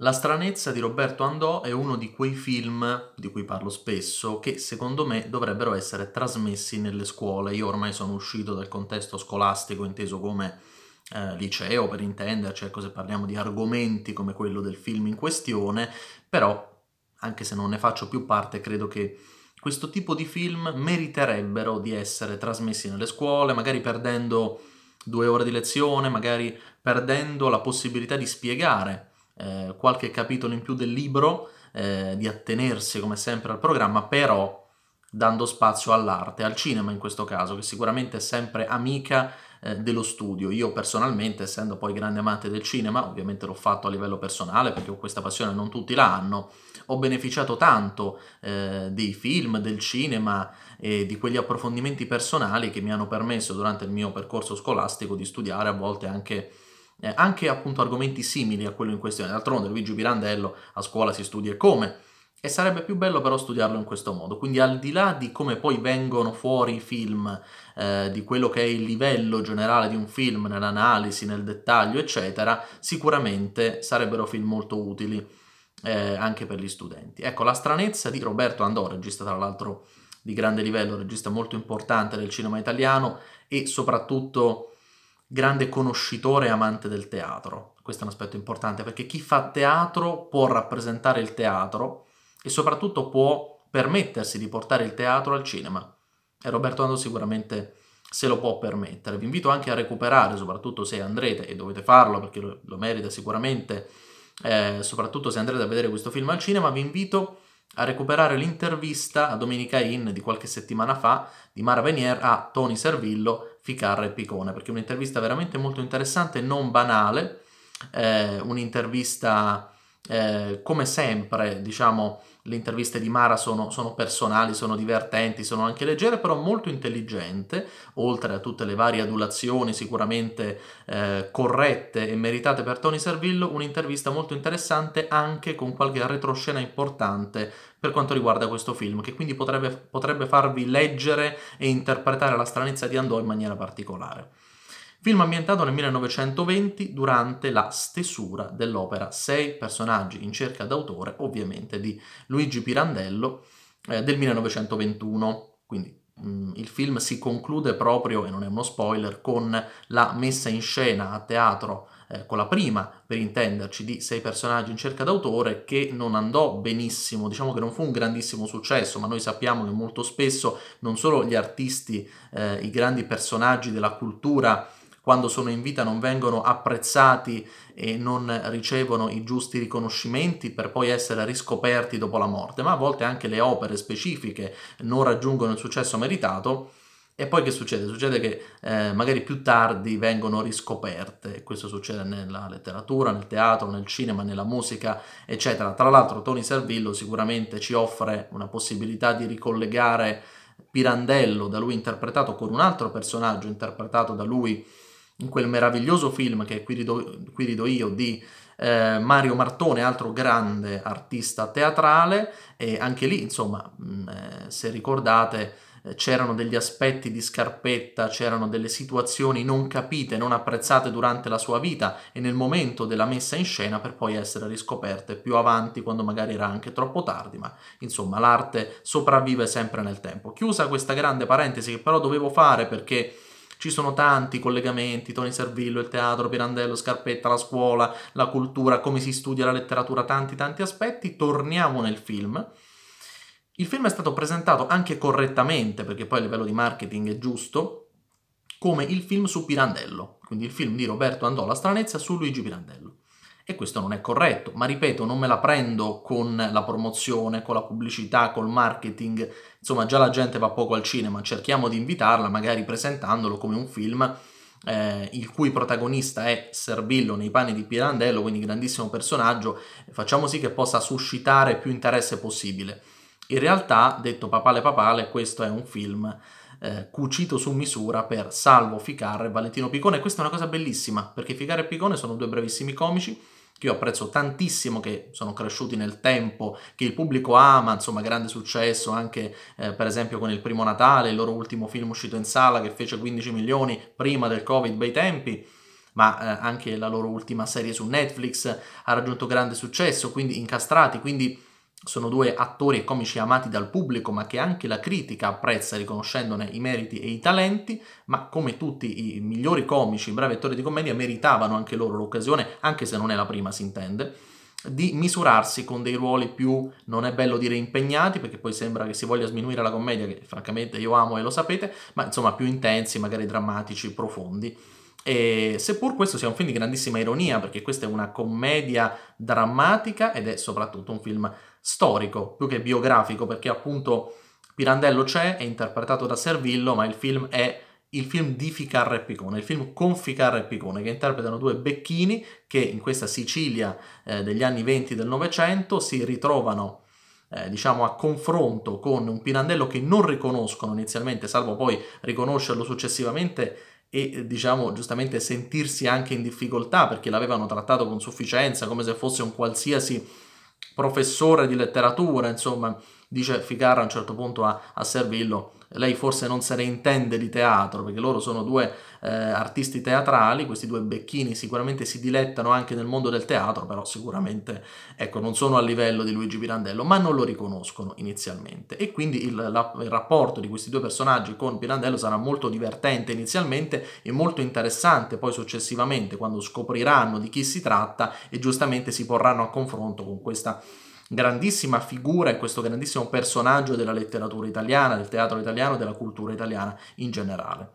La stranezza di Roberto Andò è uno di quei film, di cui parlo spesso, che secondo me dovrebbero essere trasmessi nelle scuole. Io ormai sono uscito dal contesto scolastico inteso come eh, liceo, per intenderci, ecco se parliamo di argomenti come quello del film in questione, però anche se non ne faccio più parte, credo che questo tipo di film meriterebbero di essere trasmessi nelle scuole, magari perdendo due ore di lezione, magari perdendo la possibilità di spiegare eh, qualche capitolo in più del libro, eh, di attenersi come sempre al programma, però dando spazio all'arte, al cinema in questo caso, che sicuramente è sempre amica eh, dello studio. Io personalmente, essendo poi grande amante del cinema, ovviamente l'ho fatto a livello personale perché ho questa passione, non tutti la hanno, ho beneficiato tanto eh, dei film, del cinema e di quegli approfondimenti personali che mi hanno permesso durante il mio percorso scolastico di studiare a volte anche eh, anche appunto argomenti simili a quello in questione. D'altronde Luigi Pirandello a scuola si studia come e sarebbe più bello però studiarlo in questo modo. Quindi al di là di come poi vengono fuori i film, eh, di quello che è il livello generale di un film nell'analisi, nel dettaglio, eccetera, sicuramente sarebbero film molto utili eh, anche per gli studenti. Ecco, la stranezza di Roberto Andò, regista tra l'altro di grande livello, regista molto importante del cinema italiano e soprattutto grande conoscitore e amante del teatro. Questo è un aspetto importante perché chi fa teatro può rappresentare il teatro e soprattutto può permettersi di portare il teatro al cinema. E Roberto Ando sicuramente se lo può permettere. Vi invito anche a recuperare, soprattutto se andrete, e dovete farlo perché lo, lo merita sicuramente, eh, soprattutto se andrete a vedere questo film al cinema, vi invito a a recuperare l'intervista a Domenica In di qualche settimana fa di Mara Venier a Tony Servillo, Ficarra e Picone, perché è un'intervista veramente molto interessante, non banale, eh, un'intervista eh, come sempre, diciamo, le interviste di Mara sono, sono, personali, sono divertenti, sono anche leggere, però molto intelligente, oltre a tutte le varie adulazioni sicuramente eh, corrette e meritate per Tony Servillo, un'intervista molto interessante anche con qualche retroscena importante per quanto riguarda questo film, che quindi potrebbe, potrebbe farvi leggere e interpretare la stranezza di Andò in maniera particolare. Film ambientato nel 1920 durante la stesura dell'opera Sei personaggi in cerca d'autore, ovviamente di Luigi Pirandello eh, del 1921. Quindi mh, mm, il film si conclude proprio, e non è uno spoiler, con la messa in scena a teatro eh, con la prima, per intenderci, di sei personaggi in cerca d'autore che non andò benissimo, diciamo che non fu un grandissimo successo, ma noi sappiamo che molto spesso non solo gli artisti, eh, i grandi personaggi della cultura quando sono in vita non vengono apprezzati e non ricevono i giusti riconoscimenti per poi essere riscoperti dopo la morte, ma a volte anche le opere specifiche non raggiungono il successo meritato. E poi che succede? Succede che eh, magari più tardi vengono riscoperte, questo succede nella letteratura, nel teatro, nel cinema, nella musica, eccetera. Tra l'altro Tony Servillo sicuramente ci offre una possibilità di ricollegare Pirandello, da lui interpretato, con un altro personaggio interpretato da lui in quel meraviglioso film che qui rido, qui rido io di eh, Mario Martone, altro grande artista teatrale, e anche lì, insomma, mh, mm, eh, se ricordate, eh, c'erano degli aspetti di scarpetta, c'erano delle situazioni non capite, non apprezzate durante la sua vita e nel momento della messa in scena per poi essere riscoperte più avanti quando magari era anche troppo tardi, ma insomma l'arte sopravvive sempre nel tempo. Chiusa questa grande parentesi che però dovevo fare perché ci sono tanti collegamenti, Tony Servillo, il teatro, Pirandello, Scarpetta, la scuola, la cultura, come si studia la letteratura, tanti tanti aspetti. Torniamo nel film. Il film è stato presentato anche correttamente, perché poi a livello di marketing è giusto, come il film su Pirandello, quindi il film di Roberto Andò, La stranezza su Luigi Pirandello. E questo non è corretto, ma ripeto, non me la prendo con la promozione, con la pubblicità, col marketing, insomma già la gente va poco al cinema, cerchiamo di invitarla magari presentandolo come un film eh, il cui protagonista è Servillo nei panni di Pirandello, quindi grandissimo personaggio, facciamo sì che possa suscitare più interesse possibile. In realtà, detto papale papale, questo è un film eh, cucito su misura per Salvo Ficarra e Valentino Picone. Questa è una cosa bellissima, perché Ficarra e Picone sono due bravissimi comici, che io apprezzo tantissimo, che sono cresciuti nel tempo, che il pubblico ama, insomma grande successo anche eh, per esempio con Il Primo Natale, il loro ultimo film uscito in sala che fece 15 milioni prima del Covid bei tempi, ma eh, anche la loro ultima serie su Netflix ha raggiunto grande successo, quindi incastrati, quindi sono due attori e comici amati dal pubblico ma che anche la critica apprezza riconoscendone i meriti e i talenti, ma come tutti i migliori comici, i bravi attori di commedia meritavano anche loro l'occasione, anche se non è la prima si intende, di misurarsi con dei ruoli più, non è bello dire impegnati, perché poi sembra che si voglia sminuire la commedia, che francamente io amo e lo sapete, ma insomma più intensi, magari drammatici, profondi. E seppur questo sia un film di grandissima ironia, perché questa è una commedia drammatica ed è soprattutto un film storico, più che biografico, perché appunto Pirandello c'è, è interpretato da Servillo, ma il film è il film di Ficarra e Piccone, il film con Ficarra e Piccone, che interpretano due becchini che in questa Sicilia eh, degli anni 20 del Novecento si ritrovano eh, diciamo a confronto con un Pirandello che non riconoscono inizialmente, salvo poi riconoscerlo successivamente e eh, diciamo giustamente sentirsi anche in difficoltà perché l'avevano trattato con sufficienza come se fosse un qualsiasi professore di letteratura, insomma, dice Figaro a un certo punto a, a Servillo lei forse non se ne intende di teatro, perché loro sono due eh, artisti teatrali, questi due becchini sicuramente si dilettano anche nel mondo del teatro, però sicuramente ecco, non sono a livello di Luigi Pirandello, ma non lo riconoscono inizialmente. E quindi il, la, il rapporto di questi due personaggi con Pirandello sarà molto divertente inizialmente e molto interessante poi successivamente, quando scopriranno di chi si tratta e giustamente si porranno a confronto con questa grandissima figura e questo grandissimo personaggio della letteratura italiana, del teatro italiano e della cultura italiana in generale.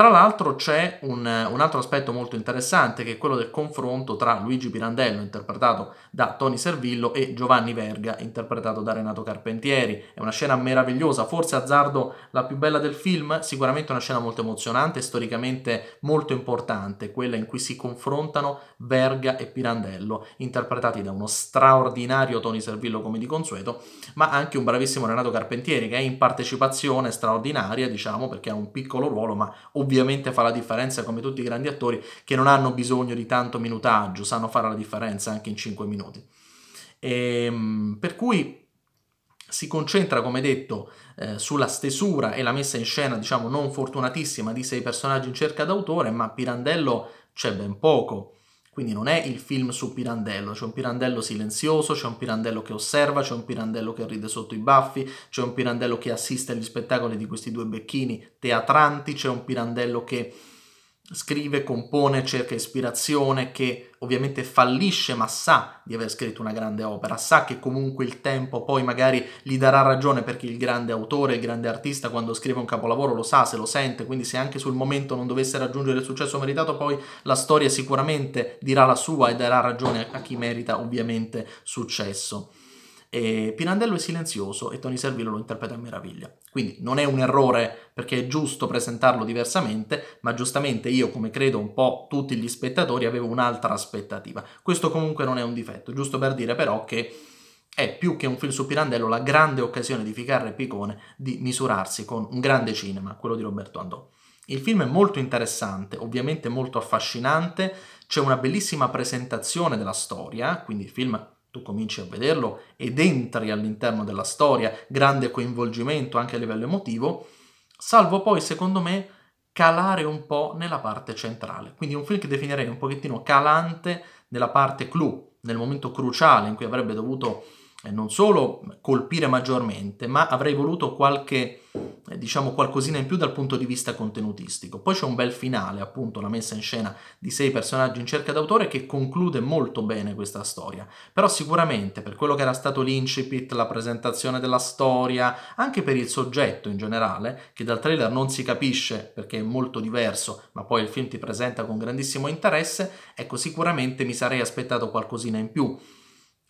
Tra l'altro c'è un, un, altro aspetto molto interessante che è quello del confronto tra Luigi Pirandello, interpretato da Tony Servillo, e Giovanni Verga, interpretato da Renato Carpentieri. È una scena meravigliosa, forse azzardo la più bella del film, sicuramente una scena molto emozionante storicamente molto importante, quella in cui si confrontano Verga e Pirandello, interpretati da uno straordinario Tony Servillo come di consueto, ma anche un bravissimo Renato Carpentieri che è in partecipazione straordinaria, diciamo, perché ha un piccolo ruolo, ma ovviamente ovviamente fa la differenza come tutti i grandi attori che non hanno bisogno di tanto minutaggio, sanno fare la differenza anche in 5 minuti. E, ehm, per cui si concentra, come detto, eh, sulla stesura e la messa in scena, diciamo, non fortunatissima di sei personaggi in cerca d'autore, ma Pirandello c'è ben poco. Quindi non è il film su Pirandello, c'è un Pirandello silenzioso, c'è un Pirandello che osserva, c'è un Pirandello che ride sotto i baffi, c'è un Pirandello che assiste agli spettacoli di questi due becchini teatranti, c'è un Pirandello che scrive, compone, cerca ispirazione, che ovviamente fallisce ma sa di aver scritto una grande opera, sa che comunque il tempo poi magari gli darà ragione perché il grande autore, il grande artista quando scrive un capolavoro lo sa, se lo sente, quindi se anche sul momento non dovesse raggiungere il successo meritato poi la storia sicuramente dirà la sua e darà ragione a chi merita ovviamente successo. E Pirandello è silenzioso e Tony Servillo lo interpreta a meraviglia. Quindi non è un errore perché è giusto presentarlo diversamente, ma giustamente io, come credo un po' tutti gli spettatori, avevo un'altra aspettativa. Questo comunque non è un difetto, giusto per dire però che è più che un film su Pirandello la grande occasione di Ficarra e Picone di misurarsi con un grande cinema, quello di Roberto Andò. Il film è molto interessante, ovviamente molto affascinante, c'è una bellissima presentazione della storia, quindi il film tu cominci a vederlo ed entri all'interno della storia, grande coinvolgimento anche a livello emotivo, salvo poi secondo me calare un po' nella parte centrale. Quindi un film che definirei un pochettino calante nella parte clou, nel momento cruciale in cui avrebbe dovuto eh, non solo colpire maggiormente, ma avrei voluto qualche eh, diciamo qualcosina in più dal punto di vista contenutistico. Poi c'è un bel finale, appunto, la messa in scena di sei personaggi in cerca d'autore che conclude molto bene questa storia. Però sicuramente per quello che era stato l'incipit, la presentazione della storia, anche per il soggetto in generale, che dal trailer non si capisce perché è molto diverso, ma poi il film ti presenta con grandissimo interesse, ecco sicuramente mi sarei aspettato qualcosina in più.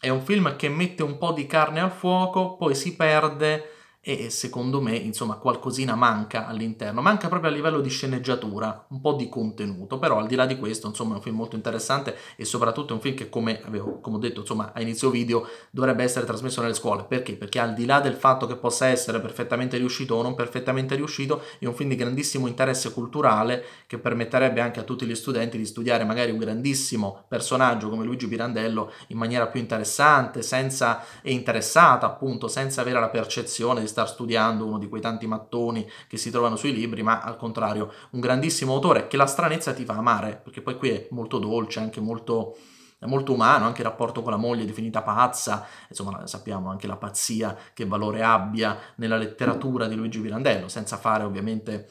È un film che mette un po' di carne al fuoco, poi si perde e secondo me insomma qualcosina manca all'interno, manca proprio a livello di sceneggiatura, un po' di contenuto, però al di là di questo insomma è un film molto interessante e soprattutto è un film che come, avevo, come ho detto insomma a inizio video dovrebbe essere trasmesso nelle scuole, perché? Perché al di là del fatto che possa essere perfettamente riuscito o non perfettamente riuscito, è un film di grandissimo interesse culturale che permetterebbe anche a tutti gli studenti di studiare magari un grandissimo personaggio come Luigi Pirandello in maniera più interessante, senza e interessata appunto, senza avere la percezione di star studiando uno di quei tanti mattoni che si trovano sui libri, ma al contrario un grandissimo autore che la stranezza ti fa amare, perché poi qui è molto dolce, anche molto è molto umano, anche il rapporto con la moglie definita pazza, insomma sappiamo anche la pazzia che valore abbia nella letteratura di Luigi Pirandello, senza fare ovviamente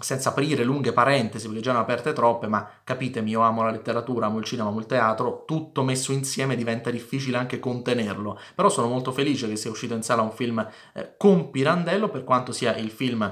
senza aprire lunghe parentesi, perché già ne ho aperte troppe, ma capitemi, io amo la letteratura, amo il cinema, amo il teatro, tutto messo insieme diventa difficile anche contenerlo. Però sono molto felice che sia uscito in sala un film eh, con Pirandello, per quanto sia il film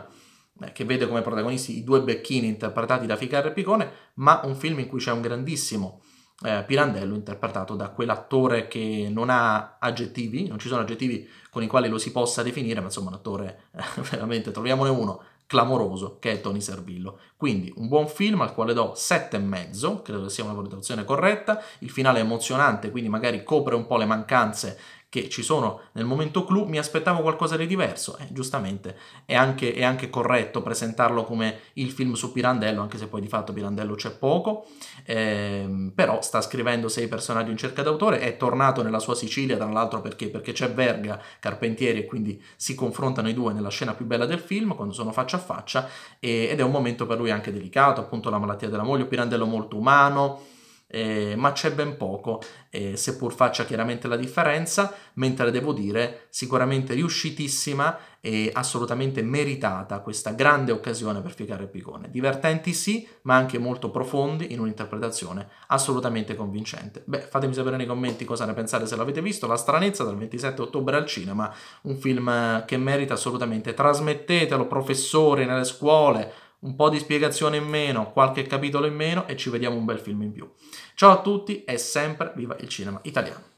eh, che vede come protagonisti i due becchini interpretati da Ficarra e Picone, ma un film in cui c'è un grandissimo eh, Pirandello interpretato da quell'attore che non ha aggettivi, non ci sono aggettivi con i quali lo si possa definire, ma insomma un attore eh, veramente, troviamone uno, clamoroso che è Tony Servillo. Quindi un buon film al quale do e mezzo, credo che sia una valutazione corretta, il finale è emozionante, quindi magari copre un po' le mancanze che ci sono nel momento clou, mi aspettavo qualcosa di diverso. Eh, giustamente è anche, è anche, corretto presentarlo come il film su Pirandello, anche se poi di fatto Pirandello c'è poco, eh, però sta scrivendo sei personaggi in cerca d'autore, è tornato nella sua Sicilia, tra l'altro perché? perché c'è Verga, Carpentieri, e quindi si confrontano i due nella scena più bella del film, quando sono faccia a faccia, e, ed è un momento per lui anche delicato, appunto la malattia della moglie, Pirandello molto umano, eh, ma c'è ben poco, eh, seppur faccia chiaramente la differenza, mentre devo dire sicuramente riuscitissima e assolutamente meritata questa grande occasione per Ficare il Picone. Divertenti sì, ma anche molto profondi in un'interpretazione assolutamente convincente. Beh, fatemi sapere nei commenti cosa ne pensate se l'avete visto, La stranezza dal 27 ottobre al cinema, un film che merita assolutamente, trasmettetelo professori nelle scuole, un po' di spiegazione in meno, qualche capitolo in meno e ci vediamo un bel film in più. Ciao a tutti e sempre viva il cinema italiano!